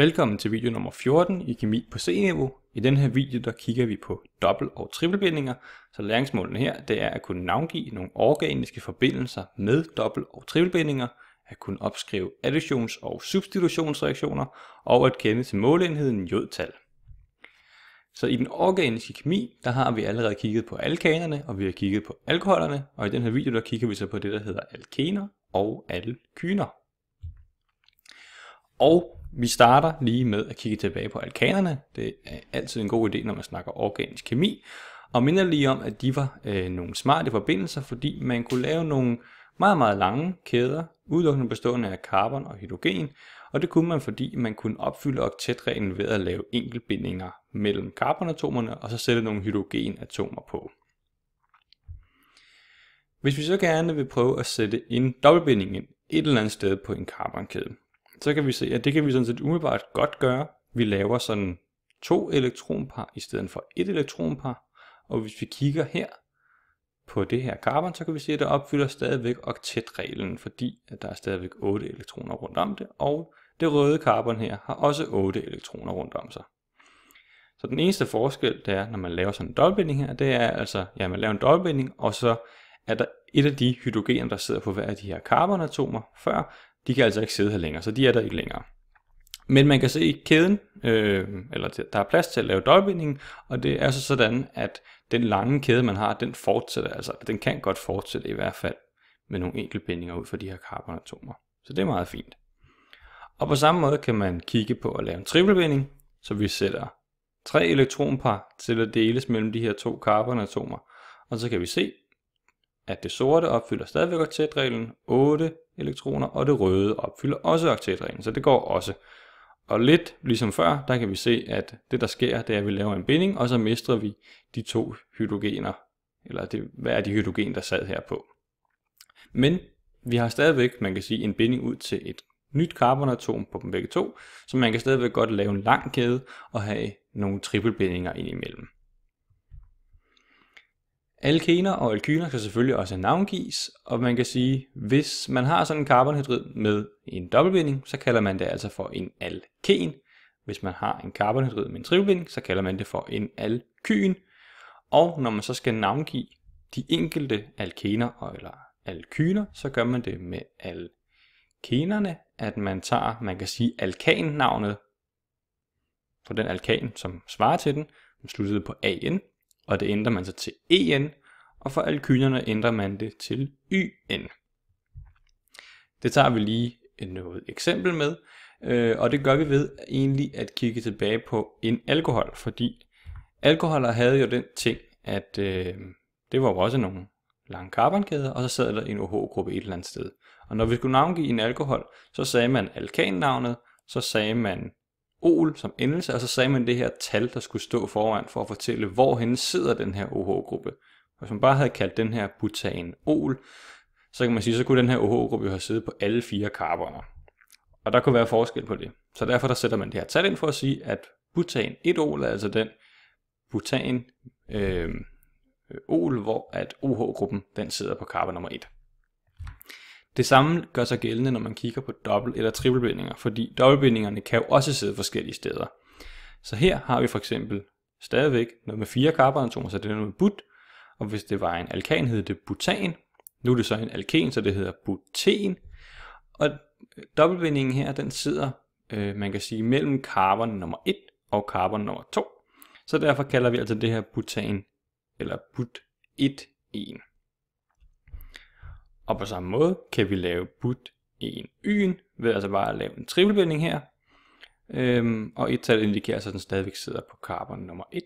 Velkommen til video nummer 14 i kemi på C-niveau. I den her video der kigger vi på dobbelt- og trippelbindinger, så læringsmålene her det er at kunne navngive nogle organiske forbindelser med dobbelt- og trippelbindinger, at kunne opskrive additions- og substitutionsreaktioner og at kende til måleenheden jodtal. Så i den organiske kemi, der har vi allerede kigget på alkanerne, og vi har kigget på alkoholerne, og i den her video der kigger vi så på det, der hedder alkener og alkyner. Og vi starter lige med at kigge tilbage på alkanerne. Det er altid en god idé, når man snakker organisk kemi. Og minder lige om, at de var øh, nogle smarte forbindelser, fordi man kunne lave nogle meget, meget lange kæder, udelukkende bestående af carbon og hydrogen, og det kunne man, fordi man kunne opfylde oktetreglen ved at lave enkeltbindinger mellem carbonatomerne, og så sætte nogle hydrogenatomer på. Hvis vi så gerne vil prøve at sætte en dobbeltbinding ind et eller andet sted på en carbonkæde, så kan vi se, at det kan vi sådan set umiddelbart godt gøre. Vi laver sådan to elektronpar i stedet for et elektronpar. Og hvis vi kigger her på det her carbon, så kan vi se, at det opfylder stadigvæk oktetreglen, fordi at der er stadigvæk 8 elektroner rundt om det, og det røde carbon her har også 8 elektroner rundt om sig. Så den eneste forskel, det er, når man laver sådan en dobbeltbinding her, det er altså, ja, man laver en dobbeltbinding, og så er der et af de hydrogener, der sidder på hver af de her carbonatomer før, de kan altså ikke sidde her længere, så de er der ikke længere. Men man kan se i kæden, øh, eller der er plads til at lave døjbindingen, og det er så sådan, at den lange kæde, man har, den fortsætter, altså den kan godt fortsætte i hvert fald med nogle enkelte bindinger ud for de her carbonatomer. Så det er meget fint. Og på samme måde kan man kigge på at lave en trippelbinding, så vi sætter tre elektronpar til at deles mellem de her to carbonatomer, og så kan vi se, at det sorte opfylder stadigvæk oktetreglen, 8 elektroner, og det røde opfylder også oktetreglen, så det går også. Og lidt ligesom før, der kan vi se, at det der sker, det er, at vi laver en binding, og så mister vi de to hydrogener, eller det, hvad er de hydrogen, der sad her på. Men vi har stadigvæk, man kan sige, en binding ud til et nyt carbonatom på dem begge to, så man kan stadigvæk godt lave en lang kæde og have nogle trippelbindinger imellem. Alkener og alkyner kan selvfølgelig også navngives, og man kan sige, hvis man har sådan en carbonhydrid med en dobbeltbinding, så kalder man det altså for en alken. Hvis man har en carbonhydrid med en trivbinding, så kalder man det for en alkyn. Og når man så skal navngive de enkelte alkener eller alkyner, så gør man det med alkenerne, at man tager, man kan sige, alkan-navnet på den alkan, som svarer til den, som sluttede på AN, og det ændrer man så til en, og for alkynerne ændrer man det til yn. Det tager vi lige noget eksempel med, øh, og det gør vi ved egentlig at kigge tilbage på en alkohol, fordi alkoholer havde jo den ting, at øh, det var jo også nogle lange karbonkæder, og så sad der en OH-gruppe et eller andet sted. Og når vi skulle navngive en alkohol, så sagde man alkannavnet, så sagde man ol som endelse, og så sagde man det her tal, der skulle stå foran for at fortælle, hvorhen sidder den her OH-gruppe. Hvis man bare havde kaldt den her butan ol, så kan man sige, så kunne den her OH-gruppe jo have siddet på alle fire karboner. Og der kunne være forskel på det. Så derfor der sætter man det her tal ind for at sige, at butan 1-ol er altså den butan øh, ol, hvor at OH-gruppen den sidder på karbon nummer 1. Det samme gør sig gældende, når man kigger på dobbelt- eller trippelbindinger, fordi dobbeltbindingerne kan jo også sidde forskellige steder. Så her har vi for eksempel stadigvæk noget med fire karbonatomer, så det er noget med but, og hvis det var en alkan, hed det butan. Nu er det så en alken, så det hedder buten. Og øh, dobbeltbindingen her, den sidder, øh, man kan sige, mellem karbon nummer 1 og karbon nummer 2. Så derfor kalder vi altså det her butan, eller but 1 1. Og på samme måde kan vi lave but en yn, ved altså bare at lave en trippelbinding her. Øhm, og et tal indikerer, så altså, at den stadigvæk sidder på karbon nummer 1.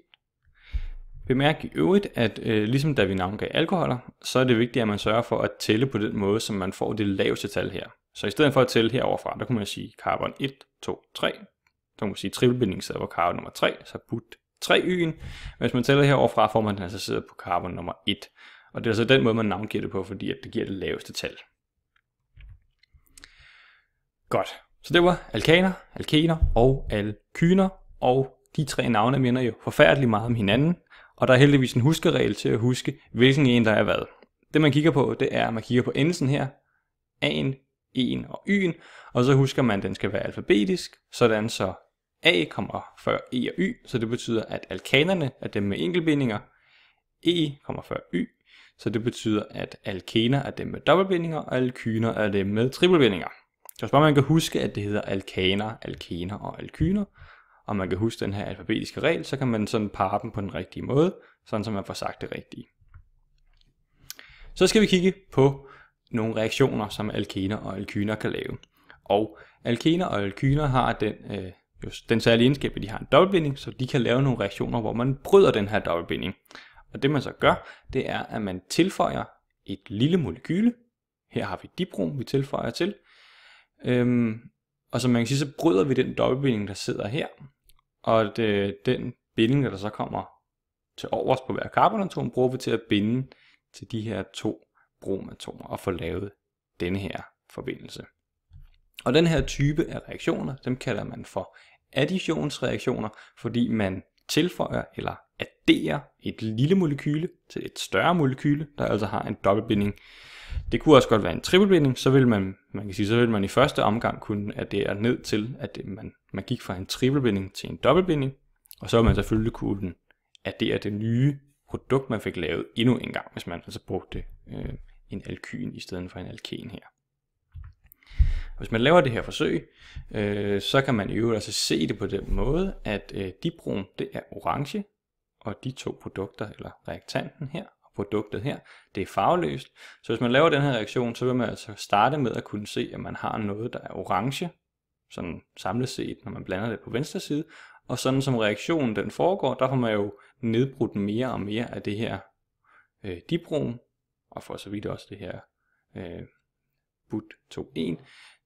Bemærk i øvrigt, at øh, ligesom da vi navngav alkoholer, så er det vigtigt, at man sørger for at tælle på den måde, som man får det laveste tal her. Så i stedet for at tælle heroverfra, der kunne man sige karbon 1, 2, 3. Så kan man sige trippelbindingen sidder på karbon nummer 3, så but 3 yn. Hvis man tæller heroverfra, får man den altså sidder på karbon nummer 1. Og det er så den måde, man navngiver det på, fordi at det giver det laveste tal. Godt. Så det var alkaner, alkener og alkyner, og de tre navne minder jo forfærdeligt meget om hinanden, og der er heldigvis en huskeregel til at huske, hvilken en der er hvad. Det man kigger på, det er, at man kigger på endelsen her, A'en, en og Y'en, og så husker man, at den skal være alfabetisk, sådan så A kommer før E og Y, så det betyder, at alkanerne er dem med enkelbindinger. E kommer før Y, så det betyder, at alkener er dem med dobbeltbindinger, og alkyner er dem med trippelbindinger. Så bare man kan huske, at det hedder alkaner, alkener og alkyner, og man kan huske den her alfabetiske regel, så kan man sådan parre dem på den rigtige måde, sådan som man får sagt det rigtige. Så skal vi kigge på nogle reaktioner, som alkener og alkyner kan lave. Og alkener og alkyner har den, øh, just den særlige egenskab, at de har en dobbeltbinding, så de kan lave nogle reaktioner, hvor man bryder den her dobbeltbinding. Og det man så gør, det er, at man tilføjer et lille molekyle. Her har vi dibrom, vi tilføjer til. Øhm, og som man kan sige, så bryder vi den dobbeltbinding, der sidder her. Og det, den binding, der så kommer til overs på hver karbonatom, bruger vi til at binde til de her to bromatomer og få lavet denne her forbindelse. Og den her type af reaktioner, dem kalder man for additionsreaktioner, fordi man tilføjer eller adderer et lille molekyle til et større molekyle, der altså har en dobbeltbinding. Det kunne også godt være en trippelbinding, så vil man, man kan sige, så vil man i første omgang kunne addere ned til, at man, man gik fra en trippelbinding til en dobbeltbinding, og så vil man selvfølgelig kunne addere det nye produkt, man fik lavet endnu en gang, hvis man altså brugte øh, en alkyn i stedet for en alken her. Hvis man laver det her forsøg, øh, så kan man i øvrigt altså se det på den måde, at øh, dibrom det er orange, og de to produkter, eller reaktanten her, og produktet her, det er farveløst. Så hvis man laver den her reaktion, så vil man altså starte med at kunne se, at man har noget, der er orange, sådan samlet set, når man blander det på venstre side, og sådan som reaktionen den foregår, der får man jo nedbrudt mere og mere af det her øh, dibrom, og for så vidt også det her øh, but 2.1,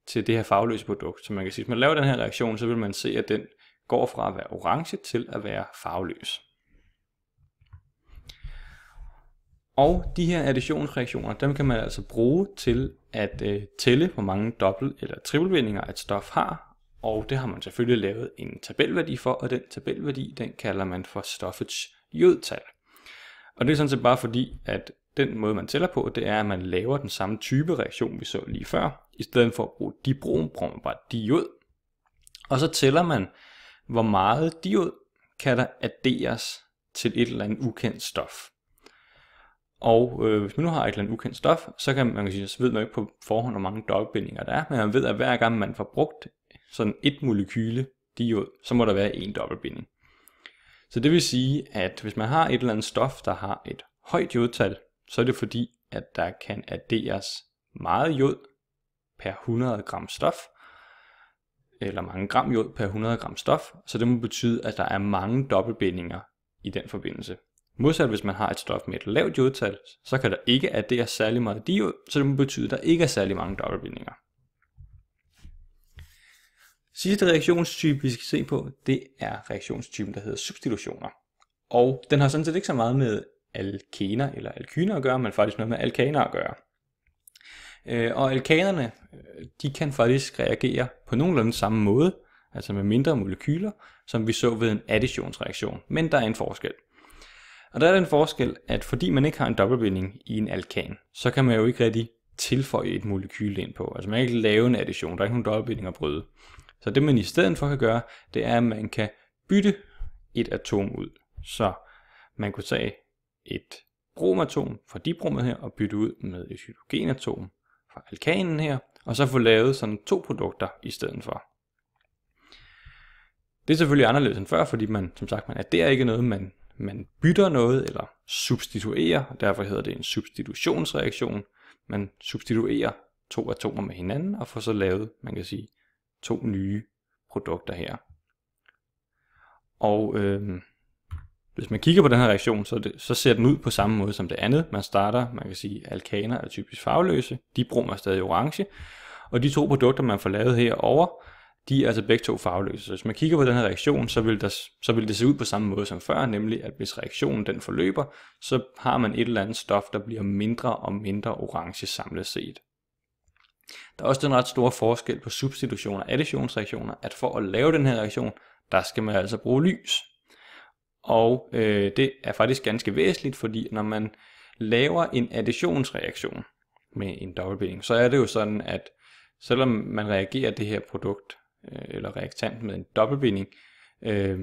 til det her farveløse produkt. Så man kan sige, at hvis man laver den her reaktion, så vil man se, at den går fra at være orange til at være farveløs. Og de her additionsreaktioner, dem kan man altså bruge til at øh, tælle, hvor mange dobbelt- eller trippelvindinger et stof har. Og det har man selvfølgelig lavet en tabelværdi for, og den tabelværdi, den kalder man for stoffets jodtal. Og det er sådan set bare fordi, at den måde, man tæller på, det er, at man laver den samme type reaktion, vi så lige før, i stedet for at bruge dibrom, bruger man bare diod. Og så tæller man, hvor meget diod kan der adderes til et eller andet ukendt stof. Og øh, hvis man nu har et eller andet ukendt stof, så kan man kan sige, så ved man ikke på forhånd, hvor mange dobbeltbindinger der er, men man ved, at hver gang man får brugt sådan et molekyle diod, så må der være en dobbeltbinding. Så det vil sige, at hvis man har et eller andet stof, der har et højt jodtal, så er det fordi, at der kan adderes meget jod per 100 gram stof, eller mange gram jod per 100 gram stof, så det må betyde, at der er mange dobbeltbindinger i den forbindelse. Modsat hvis man har et stof med et lavt jodtal, så kan der ikke adderes særlig meget diod, så det må betyde, at der ikke er særlig mange dobbeltbindinger. Sidste reaktionstype, vi skal se på, det er reaktionstypen, der hedder substitutioner. Og den har sådan set ikke så meget med alkener eller alkyner at gøre, men faktisk noget med alkaner at gøre. Øh, og alkanerne, øh, de kan faktisk reagere på nogenlunde samme måde, altså med mindre molekyler, som vi så ved en additionsreaktion. Men der er en forskel. Og der er den forskel, at fordi man ikke har en dobbeltbinding i en alkan, så kan man jo ikke rigtig tilføje et molekyl ind på. Altså man kan ikke lave en addition, der er ikke nogen dobbeltbinding at bryde. Så det man i stedet for kan gøre, det er, at man kan bytte et atom ud. Så man kunne tage et bromatom fra dibromet her og bytte ud med et hydrogenatom fra alkanen her, og så få lavet sådan to produkter i stedet for. Det er selvfølgelig anderledes end før, fordi man som sagt man adderer ikke noget, man, man bytter noget eller substituerer, og derfor hedder det en substitutionsreaktion. Man substituerer to atomer med hinanden og får så lavet, man kan sige, to nye produkter her. Og øh, hvis man kigger på den her reaktion, så, det, så ser den ud på samme måde som det andet. Man starter, man kan sige, alkaner er typisk farveløse, de bruger stadig orange, og de to produkter, man får lavet herover, de er altså begge to farveløse. Så hvis man kigger på den her reaktion, så vil, der, så vil det se ud på samme måde som før, nemlig at hvis reaktionen den forløber, så har man et eller andet stof, der bliver mindre og mindre orange samlet set. Der er også den ret store forskel på substitution og additionsreaktioner, at for at lave den her reaktion, der skal man altså bruge lys. Og øh, det er faktisk ganske væsentligt, fordi når man laver en additionsreaktion med en dobbeltbinding, så er det jo sådan, at selvom man reagerer det her produkt øh, eller reaktant med en dobbeltbinding, øh,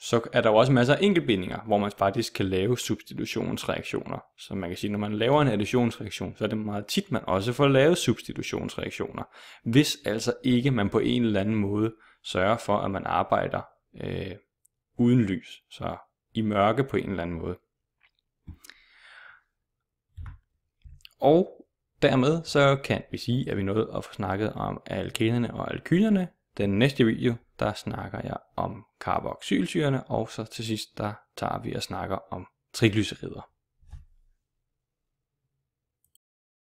så er der jo også masser af enkeltbindinger, hvor man faktisk kan lave substitutionsreaktioner. Så man kan sige, at når man laver en additionsreaktion, så er det meget tit, man også får lavet substitutionsreaktioner, hvis altså ikke man på en eller anden måde sørger for, at man arbejder øh, uden lys, så i mørke på en eller anden måde. Og dermed så kan vi sige, at vi nåede at få snakket om alkenerne og alkylerne. Den næste video, der snakker jeg om carboxylsyrene, og så til sidst, der tager vi og snakker om triglycerider.